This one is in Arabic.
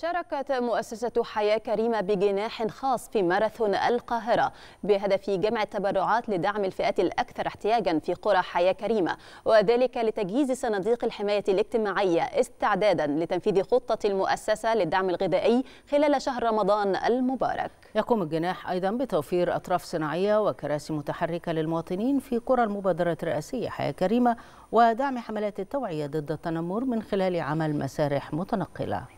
شاركت مؤسسة حياة كريمة بجناح خاص في ماراثون القاهرة بهدف جمع التبرعات لدعم الفئات الأكثر احتياجا في قرى حياة كريمة وذلك لتجهيز صناديق الحماية الاجتماعية استعدادا لتنفيذ خطة المؤسسة للدعم الغذائي خلال شهر رمضان المبارك يقوم الجناح أيضا بتوفير أطراف صناعية وكراسي متحركة للمواطنين في قرى المبادرة الرئاسية حياة كريمة ودعم حملات التوعية ضد التنمر من خلال عمل مسارح متنقلة